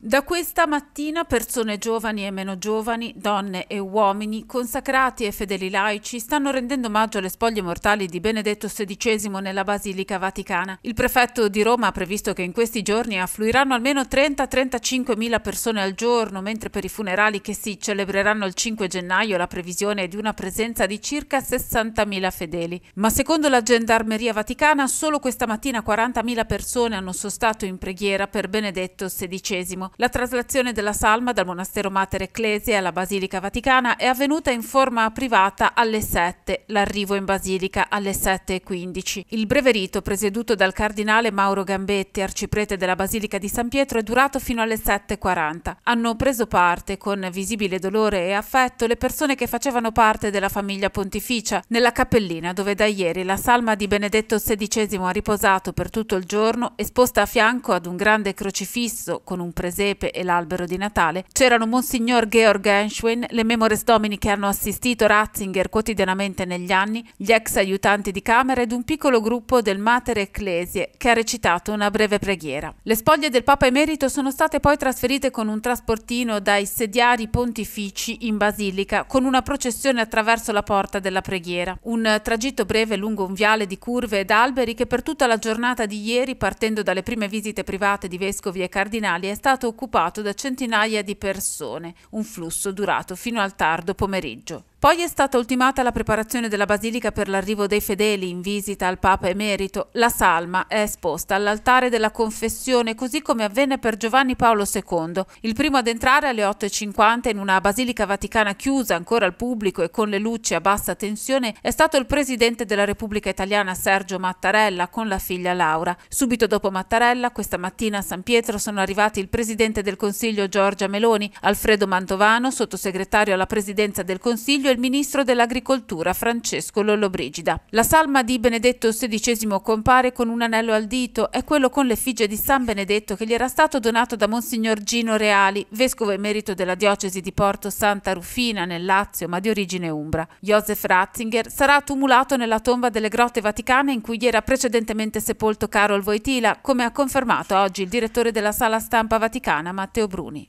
Da questa mattina persone giovani e meno giovani, donne e uomini, consacrati e fedeli laici, stanno rendendo omaggio alle spoglie mortali di Benedetto XVI nella Basilica Vaticana. Il prefetto di Roma ha previsto che in questi giorni affluiranno almeno 30-35 mila persone al giorno, mentre per i funerali che si celebreranno il 5 gennaio la previsione è di una presenza di circa 60 mila fedeli. Ma secondo la Gendarmeria Vaticana, solo questa mattina 40 mila persone hanno sostato in preghiera per Benedetto XVI. La traslazione della salma dal monastero Mater Ecclesia alla Basilica Vaticana è avvenuta in forma privata alle 7, l'arrivo in Basilica alle 7.15. Il breverito presieduto dal cardinale Mauro Gambetti, arciprete della Basilica di San Pietro, è durato fino alle 7.40. Hanno preso parte con visibile dolore e affetto le persone che facevano parte della famiglia pontificia nella cappellina dove da ieri la salma di Benedetto XVI ha riposato per tutto il giorno, esposta a fianco ad un grande crocifisso con un presente presepe e l'albero di Natale, c'erano Monsignor Georg Enschwin, le Memores Domini che hanno assistito Ratzinger quotidianamente negli anni, gli ex aiutanti di camera ed un piccolo gruppo del Mater Ecclesie che ha recitato una breve preghiera. Le spoglie del Papa Emerito sono state poi trasferite con un trasportino dai sediari pontifici in Basilica con una processione attraverso la porta della preghiera. Un tragitto breve lungo un viale di curve ed alberi che per tutta la giornata di ieri, partendo dalle prime visite private di vescovi e cardinali, è stato occupato da centinaia di persone, un flusso durato fino al tardo pomeriggio. Poi è stata ultimata la preparazione della basilica per l'arrivo dei fedeli in visita al Papa Emerito. La salma è esposta all'altare della confessione, così come avvenne per Giovanni Paolo II, il primo ad entrare alle 8.50 in una basilica vaticana chiusa ancora al pubblico e con le luci a bassa tensione è stato il presidente della Repubblica Italiana Sergio Mattarella con la figlia Laura. Subito dopo Mattarella, questa mattina a San Pietro sono arrivati il presidente del Consiglio Giorgia Meloni, Alfredo Mantovano, sottosegretario alla presidenza del Consiglio Consiglio il ministro dell'Agricoltura Francesco Lollobrigida. La salma di Benedetto XVI compare con un anello al dito, è quello con l'effigie di San Benedetto che gli era stato donato da Monsignor Gino Reali, vescovo emerito della diocesi di Porto Santa Rufina nel Lazio, ma di origine umbra. Joseph Ratzinger sarà tumulato nella tomba delle grotte vaticane in cui gli era precedentemente sepolto Carol Voitila, come ha confermato oggi il direttore della sala stampa vaticana Matteo Bruni.